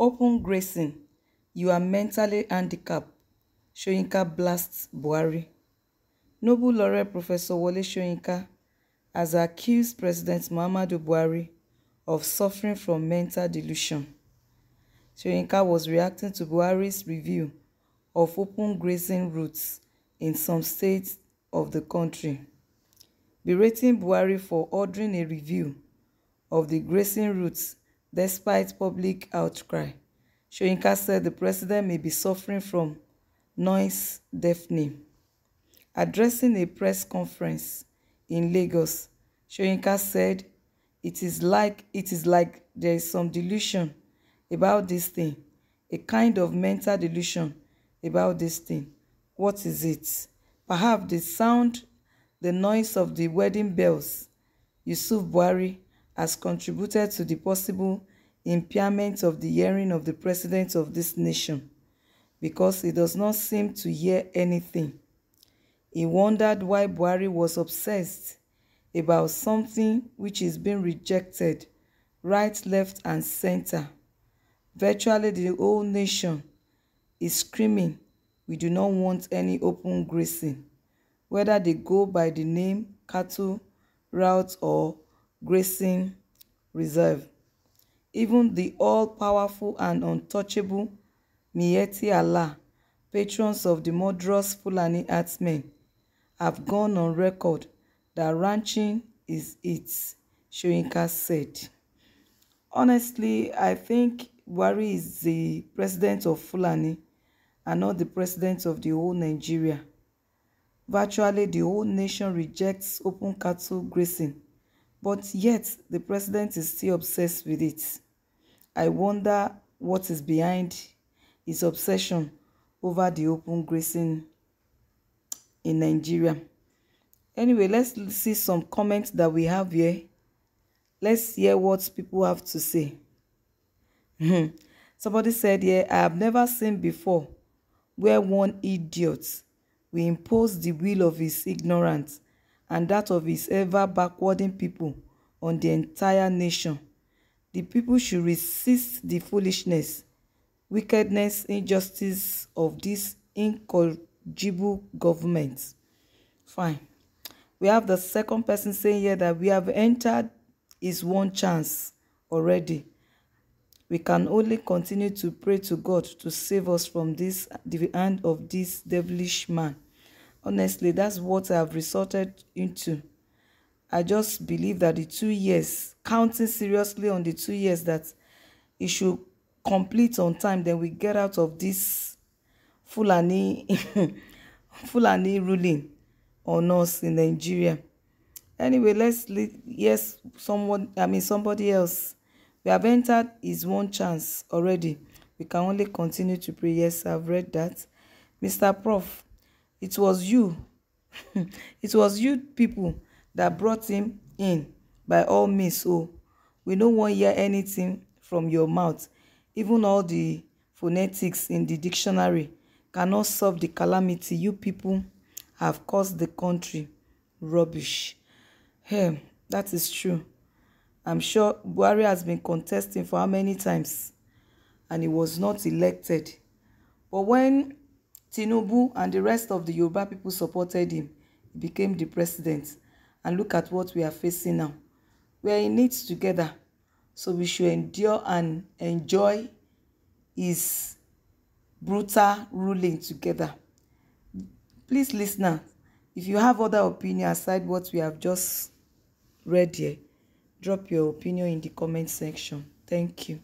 open grazing you are mentally handicapped soyinka blasts buhari nobel laureate professor wole soyinka has accused president muhammadu buhari of suffering from mental delusion soyinka was reacting to buhari's review of open grazing routes in some states of the country berating buhari for ordering a review of the grazing routes despite public outcry. Shoyinka said the president may be suffering from noise deafening. Addressing a press conference in Lagos, Shoyinka said, it is like it is like there is some delusion about this thing, a kind of mental delusion about this thing. What is it? Perhaps the sound, the noise of the wedding bells. Yusuf Buhari has contributed to the possible impairment of the hearing of the president of this nation because he does not seem to hear anything. He wondered why Buhari was obsessed about something which is being rejected right, left, and center. Virtually the whole nation is screaming, We do not want any open grazing, whether they go by the name cattle route or grazing reserve. Even the all-powerful and untouchable Miyetti Allah, patrons of the murderous Fulani herdsmen, have gone on record that ranching is it, Soyinka said. Honestly, I think Wari is the president of Fulani and not the president of the whole Nigeria. Virtually the whole nation rejects open cattle grazing But yet, the president is still obsessed with it. I wonder what is behind his obsession over the open grazing in Nigeria. Anyway, let's see some comments that we have here. Let's hear what people have to say. Hmm. Somebody said here, yeah, I have never seen before where one idiot will impose the will of his ignorance and that of his ever backwarding people on the entire nation. The people should resist the foolishness, wickedness, injustice of this incorrigible government. Fine. We have the second person saying here that we have entered his one chance already. We can only continue to pray to God to save us from this the hand of this devilish man honestly that's what i've resorted into i just believe that the two years counting seriously on the two years that it should complete on time then we get out of this fulani fulani ruling on us in nigeria anyway let's yes someone i mean somebody else we have entered his one chance already we can only continue to pray yes i've read that mr prof It was you. it was you people that brought him in by all means. oh, we no wan hear anything from your mouth. Even all the phonetics in the dictionary cannot solve the calamity you people have caused the country. Rubbish. Hey, that is true. I'm sure Buhari has been contesting for how many times and he was not elected. But when Tinubu and the rest of the Yoruba people supported him. He became the president. And look at what we are facing now. We are in it together. So we should endure and enjoy his brutal ruling together. Please, listener, if you have other opinion aside what we have just read here, drop your opinion in the comment section. Thank you.